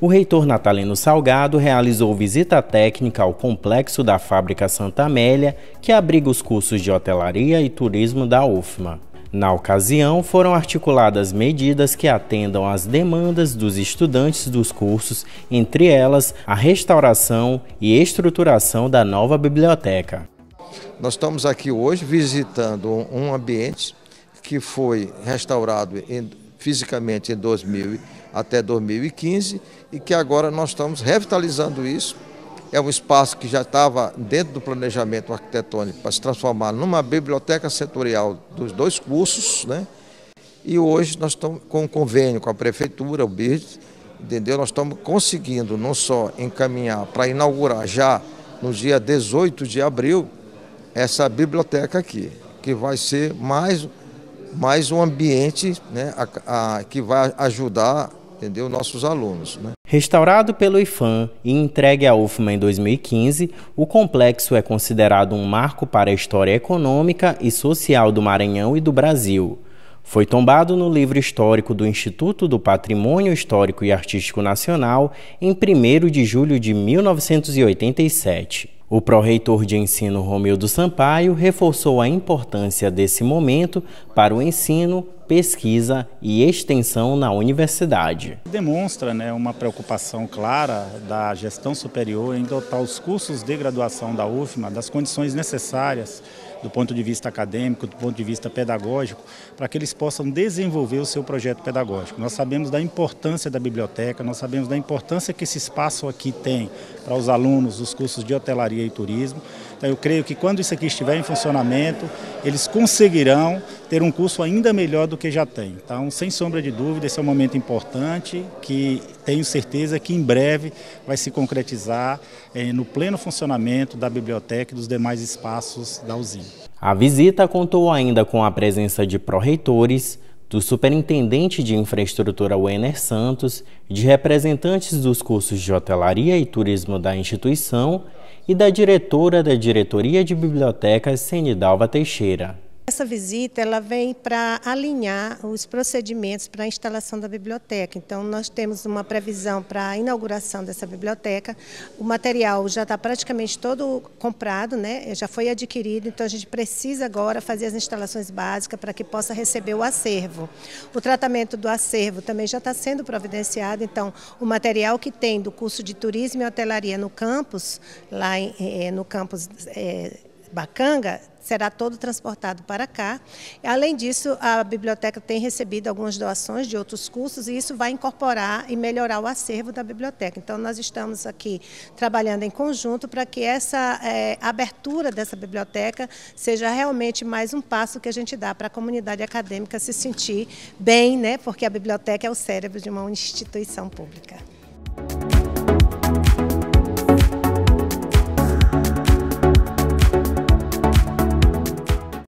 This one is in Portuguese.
O reitor Natalino Salgado realizou visita técnica ao complexo da Fábrica Santa Amélia, que abriga os cursos de hotelaria e turismo da UFMA. Na ocasião, foram articuladas medidas que atendam às demandas dos estudantes dos cursos, entre elas a restauração e estruturação da nova biblioteca. Nós estamos aqui hoje visitando um ambiente que foi restaurado em fisicamente em 2000 até 2015 e que agora nós estamos revitalizando isso. É um espaço que já estava dentro do planejamento arquitetônico para se transformar numa biblioteca setorial dos dois cursos, né? E hoje nós estamos com um convênio com a prefeitura, o BIRD, entendeu? Nós estamos conseguindo não só encaminhar para inaugurar já no dia 18 de abril essa biblioteca aqui, que vai ser mais mais um ambiente né, a, a, que vai ajudar entendeu, nossos alunos. Né? Restaurado pelo IFAM e entregue à UFMA em 2015, o complexo é considerado um marco para a história econômica e social do Maranhão e do Brasil. Foi tombado no livro histórico do Instituto do Patrimônio Histórico e Artístico Nacional em 1 de julho de 1987. O pró-reitor de ensino Romildo Sampaio reforçou a importância desse momento para o ensino pesquisa e extensão na universidade. Demonstra né, uma preocupação clara da gestão superior em dotar os cursos de graduação da UFMA das condições necessárias do ponto de vista acadêmico, do ponto de vista pedagógico, para que eles possam desenvolver o seu projeto pedagógico. Nós sabemos da importância da biblioteca, nós sabemos da importância que esse espaço aqui tem para os alunos dos cursos de hotelaria e turismo. Então eu creio que quando isso aqui estiver em funcionamento, eles conseguirão ter um curso ainda melhor do que já tem. Então, sem sombra de dúvida, esse é um momento importante que tenho certeza que em breve vai se concretizar eh, no pleno funcionamento da biblioteca e dos demais espaços da usina. A visita contou ainda com a presença de pró-reitores, do superintendente de infraestrutura Wenner Santos, de representantes dos cursos de hotelaria e turismo da instituição e da diretora da Diretoria de Bibliotecas Senidalva Teixeira. Essa visita ela vem para alinhar os procedimentos para a instalação da biblioteca. Então, nós temos uma previsão para a inauguração dessa biblioteca. O material já está praticamente todo comprado, né? já foi adquirido, então a gente precisa agora fazer as instalações básicas para que possa receber o acervo. O tratamento do acervo também já está sendo providenciado, então o material que tem do curso de turismo e hotelaria no campus, lá em, eh, no campus... Eh, Bacanga será todo transportado para cá. Além disso, a biblioteca tem recebido algumas doações de outros cursos e isso vai incorporar e melhorar o acervo da biblioteca. Então, nós estamos aqui trabalhando em conjunto para que essa é, abertura dessa biblioteca seja realmente mais um passo que a gente dá para a comunidade acadêmica se sentir bem, né? porque a biblioteca é o cérebro de uma instituição pública.